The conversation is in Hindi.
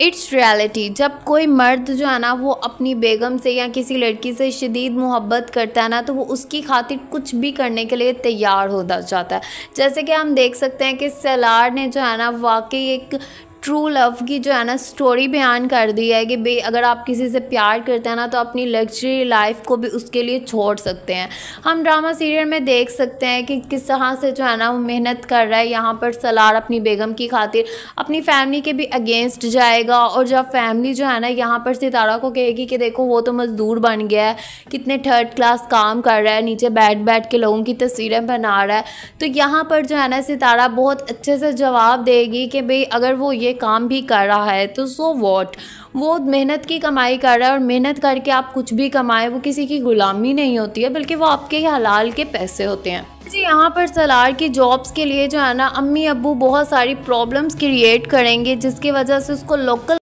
इट्स रियलिटी जब कोई मर्द जो है ना वो अपनी बेगम से या किसी लड़की से शदीद मोहब्बत करता है ना तो वो उसकी खातिर कुछ भी करने के लिए तैयार होता जाता है जैसे कि हम देख सकते हैं कि सलार ने जो है ना वाकई एक ट्रू लव की जो है ना स्टोरी बयान कर दी है कि भाई अगर आप किसी से प्यार करते हैं ना तो अपनी लग्जरी लाइफ को भी उसके लिए छोड़ सकते हैं हम ड्रामा सीरियल में देख सकते हैं कि किस तरह से जो है ना वो मेहनत कर रहा है यहाँ पर सलार अपनी बेगम की खातिर अपनी फैमिली के भी अगेंस्ट जाएगा और जब फैमिली जो है ना यहाँ पर सितारा को कहेगी कि देखो वो तो मज़दूर बन गया है कितने थर्ड क्लास काम कर रहा है नीचे बैठ बैठ के लोगों की तस्वीरें बना रहा है तो यहाँ पर जो है ना सितारा बहुत अच्छे से जवाब देगी कि भाई अगर वो ये काम भी कर रहा है तो सो वॉट वो मेहनत की कमाई कर रहा है और मेहनत करके आप कुछ भी कमाए वो किसी की गुलामी नहीं होती है बल्कि वो आपके ही हलाल के पैसे होते हैं जी यहाँ पर सलार की जॉब्स के लिए जो है ना अम्मी अबू बहुत सारी प्रॉब्लम्स क्रिएट करेंगे जिसकी वजह से उसको लोकल